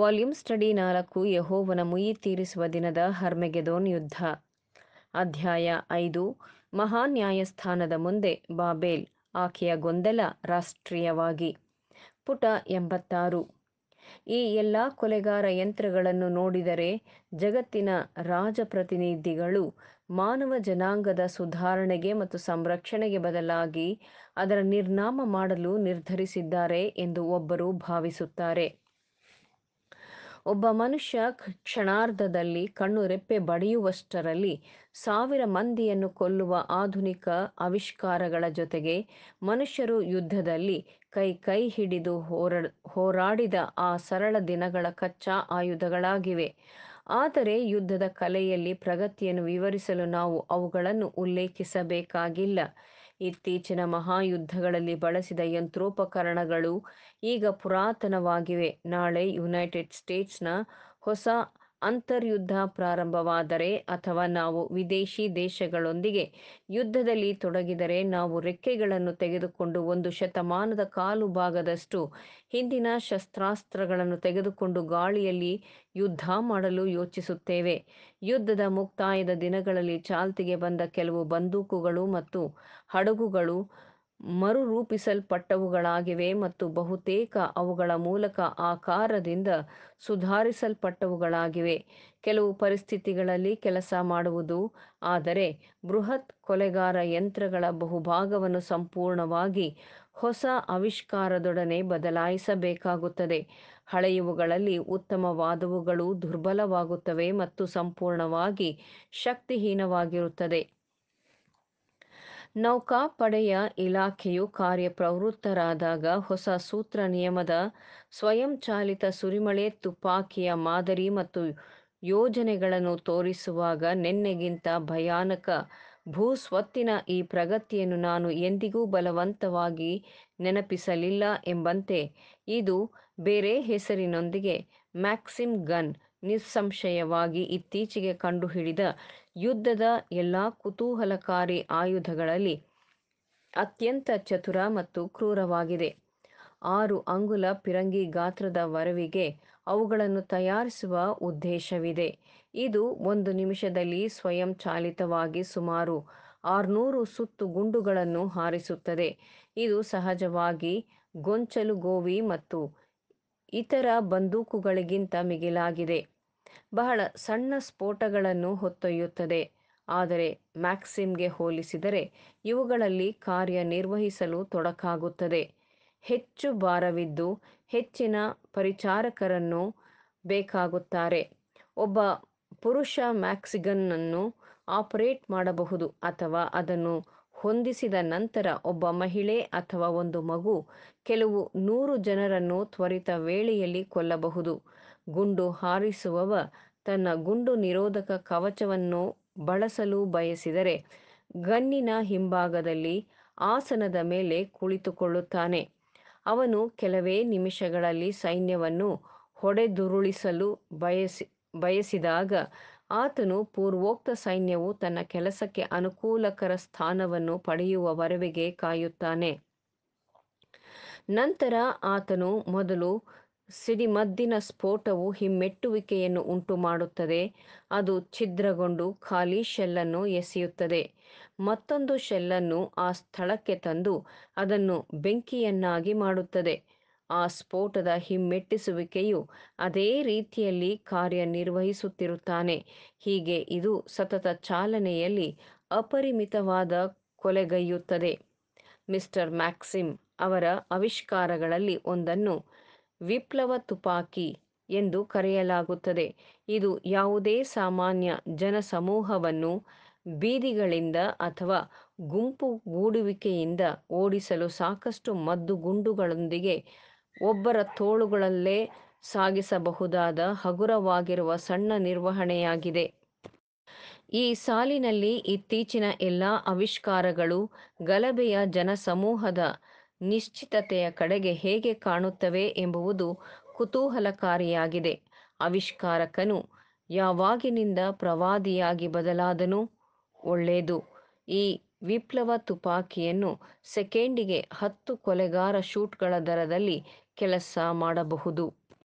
volume study ನಾಲ್ಕು ಯಹೋವನ ಮುಯಿ ತೀರಿಸುವ ದಿನದ ಹರ್ಮೆಗೆದೋನ್ ಯುದ್ಧ ಅಧ್ಯಾಯ ಐದು ಮಹಾ ನ್ಯಾಯಸ್ಥಾನದ ಮುಂದೆ ಬಾಬೇಲ್ ಆಕೆಯ ಗೊಂದಲ ರಾಷ್ಟ್ರೀಯವಾಗಿ ಪುಟ ಎಂಬತ್ತಾರು ಈ ಎಲ್ಲ ಕೊಲೆಗಾರ ಯಂತ್ರಗಳನ್ನು ನೋಡಿದರೆ ಜಗತ್ತಿನ ರಾಜಪ್ರತಿನಿಧಿಗಳು ಮಾನವ ಜನಾಂಗದ ಸುಧಾರಣೆಗೆ ಮತ್ತು ಸಂರಕ್ಷಣೆಗೆ ಬದಲಾಗಿ ಅದರ ನಿರ್ನಾಮ ಮಾಡಲು ನಿರ್ಧರಿಸಿದ್ದಾರೆ ಎಂದು ಒಬ್ಬರು ಭಾವಿಸುತ್ತಾರೆ ಒಬ್ಬ ಮನುಷ್ಯ ಕ್ಷಣಾರ್ಧದಲ್ಲಿ ಕಣ್ಣು ರೆಪ್ಪೆ ಬಡಿಯುವಷ್ಟರಲ್ಲಿ ಸಾವಿರ ಮಂದಿಯನ್ನು ಕೊಲ್ಲುವ ಆಧುನಿಕ ಆವಿಷ್ಕಾರಗಳ ಜೊತೆಗೆ ಮನುಷ್ಯರು ಯುದ್ಧದಲ್ಲಿ ಕೈ ಕೈ ಹಿಡಿದು ಹೋರ ಹೋರಾಡಿದ ಆ ಸರಳ ದಿನಗಳ ಕಚ್ಚಾ ಆಯುಧಗಳಾಗಿವೆ ಆದರೆ ಯುದ್ಧದ ಕಲೆಯಲ್ಲಿ ಪ್ರಗತಿಯನ್ನು ವಿವರಿಸಲು ನಾವು ಅವುಗಳನ್ನು ಉಲ್ಲೇಖಿಸಬೇಕಾಗಿಲ್ಲ ಇತ್ತೀಚಿನ ಮಹಾಯುದ್ಧಗಳಲ್ಲಿ ಬಳಸಿದ ಯಂತ್ರೋಪಕರಣಗಳು ಈಗ ಪುರಾತನವಾಗಿವೆ ನಾಳೆ ಯುನೈಟೆಡ್ ಸ್ಟೇಟ್ಸ್ನ ಹೊಸ ಅಂತರ್ಯುದ್ಧ ಪ್ರಾರಂಭವಾದರೆ ಅಥವಾ ನಾವು ವಿದೇಶಿ ದೇಶಗಳೊಂದಿಗೆ ಯುದ್ಧದಲ್ಲಿ ತೊಡಗಿದರೆ ನಾವು ರೆಕ್ಕೆಗಳನ್ನು ತೆಗೆದುಕೊಂಡು ಒಂದು ಶತಮಾನದ ಕಾಲು ಭಾಗದಷ್ಟು ಹಿಂದಿನ ಶಸ್ತ್ರಾಸ್ತ್ರಗಳನ್ನು ತೆಗೆದುಕೊಂಡು ಗಾಳಿಯಲ್ಲಿ ಯುದ್ಧ ಮಾಡಲು ಯೋಚಿಸುತ್ತೇವೆ ಯುದ್ಧದ ಮುಕ್ತಾಯದ ದಿನಗಳಲ್ಲಿ ಚಾಲ್ತಿಗೆ ಬಂದ ಕೆಲವು ಬಂದೂಕುಗಳು ಮತ್ತು ಹಡಗುಗಳು ಮರುರೂಪಿಸಲ್ಪಟ್ಟವುಗಳಾಗಿವೆ ಮತ್ತು ಬಹುತೇಕ ಅವುಗಳ ಮೂಲಕ ಆಕಾರದಿಂದ ಸುಧಾರಿಸಲ್ಪಟ್ಟವುಗಳಾಗಿವೆ ಕೆಲವು ಪರಿಸ್ಥಿತಿಗಳಲ್ಲಿ ಕೆಲಸ ಮಾಡುವುದು ಆದರೆ ಬೃಹತ್ ಕೊಲೆಗಾರ ಯಂತ್ರಗಳ ಬಹುಭಾಗವನ್ನು ಸಂಪೂರ್ಣವಾಗಿ ಹೊಸ ಆವಿಷ್ಕಾರದೊಡನೆ ಬದಲಾಯಿಸಬೇಕಾಗುತ್ತದೆ ಹಳೆಯವುಗಳಲ್ಲಿ ಉತ್ತಮವಾದವುಗಳು ದುರ್ಬಲವಾಗುತ್ತವೆ ಮತ್ತು ಸಂಪೂರ್ಣವಾಗಿ ಶಕ್ತಿಹೀನವಾಗಿರುತ್ತದೆ ನೌಕಾಪಡೆಯ ಇಲಾಖೆಯು ಕಾರ್ಯಪ್ರವೃತ್ತರಾದಾಗ ಹೊಸ ಸೂತ್ರ ನಿಯಮದ ಸ್ವಯಂಚಾಲಿತ ಸುರಿಮಳೆ ತುಪಾಕಿಯ ಮಾದರಿ ಮತ್ತು ಯೋಜನೆಗಳನ್ನು ತೋರಿಸುವಾಗ ನಿನ್ನೆಗಿಂತ ಭಯಾನಕ ಭೂಸ್ವತ್ತಿನ ಈ ಪ್ರಗತಿಯನ್ನು ನಾನು ಎಂದಿಗೂ ಬಲವಂತವಾಗಿ ನೆನಪಿಸಲಿಲ್ಲ ಎಂಬಂತೆ ಇದು ಬೇರೆ ಹೆಸರಿನೊಂದಿಗೆ ಮ್ಯಾಕ್ಸಿಮ್ ಗನ್ ನಿಸ್ಸಂಶಯವಾಗಿ ಇತ್ತೀಚೆಗೆ ಕಂಡುಹಿಡಿದ ಯುದ್ಧದ ಎಲ್ಲ ಕುತೂಹಲಕಾರಿ ಆಯುಧಗಳಲ್ಲಿ ಅತ್ಯಂತ ಚತುರ ಮತ್ತು ಕ್ರೂರವಾಗಿದೆ ಆರು ಅಂಗುಲ ಪಿರಂಗಿ ಗಾತ್ರದ ವರವಿಗೆ ಅವುಗಳನ್ನು ತಯಾರಿಸುವ ಉದ್ದೇಶವಿದೆ ಇದು ಒಂದು ನಿಮಿಷದಲ್ಲಿ ಸ್ವಯಂ ಚಾಲಿತವಾಗಿ ಸುಮಾರು ಆರುನೂರು ಸುತ್ತು ಗುಂಡುಗಳನ್ನು ಹಾರಿಸುತ್ತದೆ ಇದು ಸಹಜವಾಗಿ ಗೊಂಚಲು ಗೋವಿ ಮತ್ತು ಇತರ ಬಂದೂಕುಗಳಿಗಿಂತ ಮಿಗಿಲಾಗಿದೆ ಬಹಳ ಸಣ್ಣ ಸ್ಫೋಟಗಳನ್ನು ಹೊತ್ತೊಯ್ಯುತ್ತದೆ ಆದರೆ ಮ್ಯಾಕ್ಸಿಮ್ಗೆ ಹೋಲಿಸಿದರೆ ಇವುಗಳಲ್ಲಿ ಕಾರ್ಯನಿರ್ವಹಿಸಲು ತೊಡಕಾಗುತ್ತದೆ ಹೆಚ್ಚು ಭಾರವಿದ್ದು ಹೆಚ್ಚಿನ ಪರಿಚಾರಕರನ್ನು ಬೇಕಾಗುತ್ತಾರೆ ಒಬ್ಬ ಪುರುಷ ಮ್ಯಾಕ್ಸಿಗನ್ನನ್ನು ಆಪರೇಟ್ ಮಾಡಬಹುದು ಅಥವಾ ಅದನ್ನು ಹೊಂದಿಸಿದ ನಂತರ ಒಬ್ಬ ಮಹಿಳೆ ಅಥವಾ ಒಂದು ಮಗು ಕೆಲವು ನೂರು ಜನರನ್ನು ತ್ವರಿತ ವೇಳೆಯಲ್ಲಿ ಕೊಲ್ಲಬಹುದು ಗುಂಡು ಹಾರಿಸುವವ ತನ್ನ ಗುಂಡು ನಿರೋಧಕ ಕವಚವನ್ನು ಬಳಸಲು ಬಯಸಿದರೆ ಗನ್ನಿನ ಹಿಂಭಾಗದಲ್ಲಿ ಆಸನದ ಮೇಲೆ ಕುಳಿತುಕೊಳ್ಳುತ್ತಾನೆ ಅವನು ಕೆಲವೇ ನಿಮಿಷಗಳಲ್ಲಿ ಸೈನ್ಯವನ್ನು ಹೊಡೆದುರುಳಿಸಲು ಬಯಸಿ ಬಯಸಿದಾಗ ಆತನು ಪೂರ್ವೋಕ್ತ ಸೈನ್ಯವು ತನ್ನ ಕೆಲಸಕ್ಕೆ ಅನುಕೂಲಕರ ಸ್ಥಾನವನ್ನು ಪಡೆಯುವ ವರವಿಗೆ ಕಾಯುತ್ತಾನೆ ನಂತರ ಆತನು ಮೊದಲು ಸಿಡಿಮದ್ದಿನ ಸ್ಫೋಟವು ಹಿಮ್ಮೆಟ್ಟುವಿಕೆಯನ್ನು ಉಂಟುಮಾಡುತ್ತದೆ ಅದು ಛಿದ್ರಗೊಂಡು ಖಾಲಿ ಶೆಲ್ಲನ್ನು ಎಸೆಯುತ್ತದೆ ಮತ್ತೊಂದು ಶೆಲ್ಲನ್ನು ಆ ಸ್ಥಳಕ್ಕೆ ತಂದು ಅದನ್ನು ಬೆಂಕಿಯನ್ನಾಗಿ ಮಾಡುತ್ತದೆ ಆ ಸ್ಫೋಟದ ಹಿಮ್ಮೆಟ್ಟಿಸುವಿಕೆಯು ಅದೇ ರೀತಿಯಲ್ಲಿ ಕಾರ್ಯನಿರ್ವಹಿಸುತ್ತಿರುತ್ತಾನೆ ಹೀಗೆ ಇದು ಸತತ ಚಾಲನೆಯಲ್ಲಿ ಅಪರಿಮಿತವಾದ ಕೊಲೆಗೈಯುತ್ತದೆ ಮಿಸ್ಟರ್ ಮ್ಯಾಕ್ಸಿಮ್ ಅವರ ಆವಿಷ್ಕಾರಗಳಲ್ಲಿ ಒಂದನ್ನು ವಿಪ್ಲವ ತುಪಾಕಿ ಎಂದು ಕರೆಯಲಾಗುತ್ತದೆ ಇದು ಯಾವುದೇ ಸಾಮಾನ್ಯ ಜನಸಮೂಹವನ್ನು ಬೀದಿಗಳಿಂದ ಅಥವಾ ಗೂಡುವಿಕೆಯಿಂದ ಓಡಿಸಲು ಸಾಕಷ್ಟು ಮದ್ದು ಗುಂಡುಗಳೊಂದಿಗೆ ಒಬ್ಬರ ತೋಳುಗಳಲ್ಲೇ ಸಾಗಿಸಬಹುದಾದ ಹಗುರವಾಗಿರುವ ಸಣ್ಣ ನಿರ್ವಹಣೆಯಾಗಿದೆ ಈ ಸಾಲಿನಲ್ಲಿ ಇತ್ತೀಚಿನ ಎಲ್ಲ ಆವಿಷ್ಕಾರಗಳು ಗಲಭೆಯ ಜನಸಮೂಹದ ನಿಶ್ಚಿತತೆಯ ಕಡೆಗೆ ಹೇಗೆ ಕಾಣುತ್ತವೆ ಎಂಬುವುದು ಕುತೂಹಲಕಾರಿಯಾಗಿದೆ ಆವಿಷ್ಕಾರಕನು ಯಾವಾಗಿನಿಂದ ಪ್ರವಾದಿಯಾಗಿ ಬದಲಾದನು ಒಳ್ಳೆಯದು ಈ ವಿಪ್ಲವ ತುಪಾಕಿಯನ್ನು ಸೆಕೆಂಡಿಗೆ ಹತ್ತು ಕೊಲೆಗಾರ ಶೂಟ್ಗಳ ದರದಲ್ಲಿ ಕೆಲಸ ಮಾಡಬಹುದು